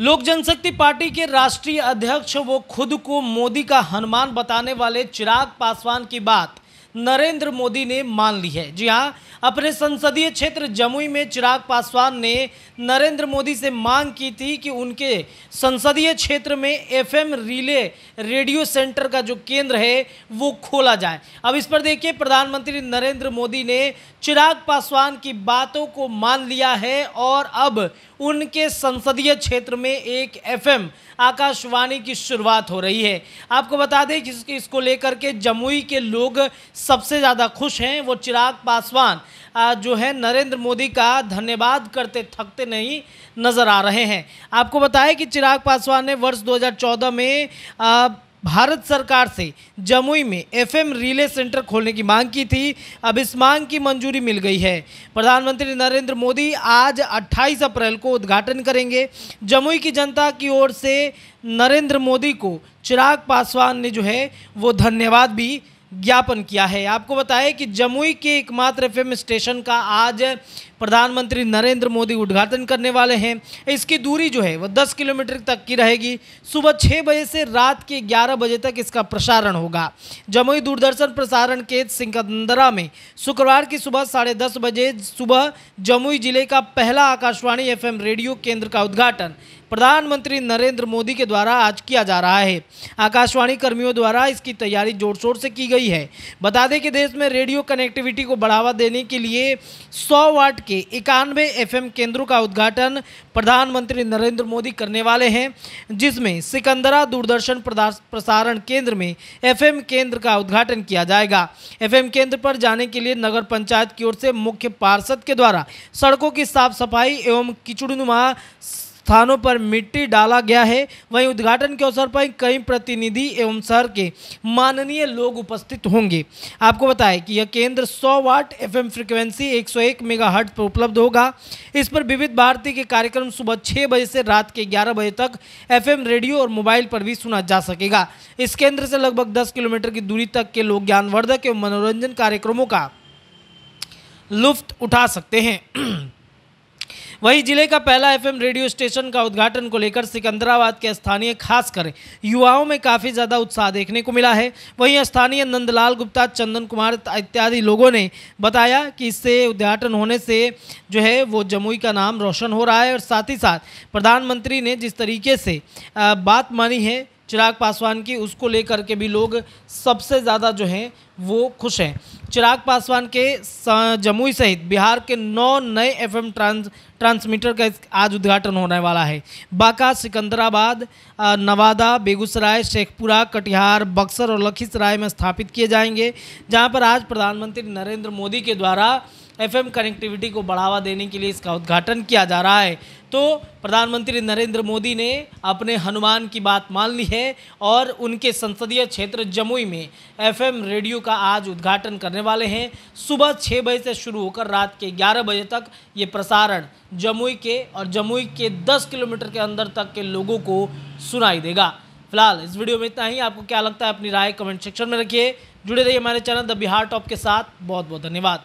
लोक जनशक्ति पार्टी के राष्ट्रीय अध्यक्ष वो खुद को मोदी का हनुमान बताने वाले चिराग पासवान की बात नरेंद्र मोदी ने मान ली है जी हाँ अपने संसदीय क्षेत्र जमुई में चिराग पासवान ने नरेंद्र मोदी से मांग की थी कि उनके संसदीय क्षेत्र में एफएम रिले रेडियो सेंटर का जो केंद्र है वो खोला जाए अब इस पर देखिए प्रधानमंत्री नरेंद्र मोदी ने चिराग पासवान की बातों को मान लिया है और अब उनके संसदीय क्षेत्र में एक एफएम आकाशवाणी की शुरुआत हो रही है आपको बता दें कि इसको लेकर के जमुई के लोग सबसे ज़्यादा खुश हैं वो चिराग पासवान जो है नरेंद्र मोदी का धन्यवाद करते थकते नहीं नज़र आ रहे हैं आपको बताएं कि चिराग पासवान ने वर्ष 2014 में भारत सरकार से जमुई में एफएम रिले सेंटर खोलने की मांग की थी अब इस मांग की मंजूरी मिल गई है प्रधानमंत्री नरेंद्र मोदी आज 28 अप्रैल को उद्घाटन करेंगे जमुई की जनता की ओर से नरेंद्र मोदी को चिराग पासवान ने जो है वो धन्यवाद भी ज्ञापन किया है आपको बताएं कि जमुई के एकमात्र एफ स्टेशन का आज प्रधानमंत्री नरेंद्र मोदी उद्घाटन करने वाले हैं इसकी दूरी जो है वह 10 किलोमीटर तक की रहेगी सुबह छः बजे से रात के 11 बजे तक इसका प्रसारण होगा जमुई दूरदर्शन प्रसारण के सिकंदरा में शुक्रवार की सुबह साढ़े दस बजे सुबह जमुई जिले का पहला आकाशवाणी एफ रेडियो केंद्र का उद्घाटन प्रधानमंत्री नरेंद्र मोदी के द्वारा आज किया जा रहा है आकाशवाणी कर्मियों द्वारा इसकी तैयारी जोर शोर से की गई गई है बता दें कि देश में रेडियो कनेक्टिविटी को बढ़ावा देने के लिए 100 वाट के इक्यानवे एफएम केंद्रों का उद्घाटन प्रधानमंत्री नरेंद्र मोदी करने वाले हैं जिसमें सिकंदरा दूरदर्शन प्रसारण केंद्र में एफ केंद्र का उद्घाटन किया जाएगा एफ केंद्र पर जाने के लिए नगर पंचायत की ओर से मुख्य पार्षद के द्वारा सड़कों की साफ सफाई एवं किचड़ुनुमा स्थानों पर मिट्टी डाला गया है वहीं उद्घाटन के अवसर पर कई प्रतिनिधि एवं शहर के माननीय लोग उपस्थित होंगे आपको बताएं कि यह केंद्र 100 वाट एफएम फ्रीक्वेंसी 101 मेगाहर्ट्ज पर उपलब्ध होगा इस पर विविध भारती के कार्यक्रम सुबह छः बजे से रात के ग्यारह बजे तक एफ रेडियो और मोबाइल पर भी सुना जा सकेगा इस केंद्र से लगभग दस किलोमीटर की दूरी तक के लोग ज्ञानवर्धक एवं मनोरंजन कार्यक्रमों का लुफ्त उठा सकते हैं वहीं जिले का पहला एफएम रेडियो स्टेशन का उद्घाटन को लेकर सिकंदराबाद के स्थानीय खासकर युवाओं में काफ़ी ज़्यादा उत्साह देखने को मिला है वहीं स्थानीय नंदलाल गुप्ता चंदन कुमार इत्यादि लोगों ने बताया कि इससे उद्घाटन होने से जो है वो जमुई का नाम रोशन हो रहा है और साथ ही साथ प्रधानमंत्री ने जिस तरीके से बात मानी है चिराग पासवान की उसको लेकर के भी लोग सबसे ज़्यादा जो हैं वो खुश हैं चिराग पासवान के जमुई सहित बिहार के नौ नए एफएम ट्रांस ट्रांसमीटर का आज उद्घाटन होने वाला है बांका सिकंदराबाद नवादा बेगूसराय शेखपुरा कटिहार बक्सर और लखीसराय में स्थापित किए जाएंगे जहां पर आज प्रधानमंत्री नरेंद्र मोदी के द्वारा एफएम कनेक्टिविटी को बढ़ावा देने के लिए इसका उद्घाटन किया जा रहा है तो प्रधानमंत्री नरेंद्र मोदी ने अपने हनुमान की बात मान ली है और उनके संसदीय क्षेत्र जमुई में एफएम रेडियो का आज उद्घाटन करने वाले हैं सुबह छः बजे से शुरू होकर रात के ग्यारह बजे तक ये प्रसारण जमुई के और जमुई के दस किलोमीटर के अंदर तक के लोगों को सुनाई देगा फिलहाल इस वीडियो में इतना ही आपको क्या लगता है अपनी राय कमेंट सेक्शन में रखिए जुड़े रहिए हमारे चैनल द बिहार टॉप के साथ बहुत बहुत धन्यवाद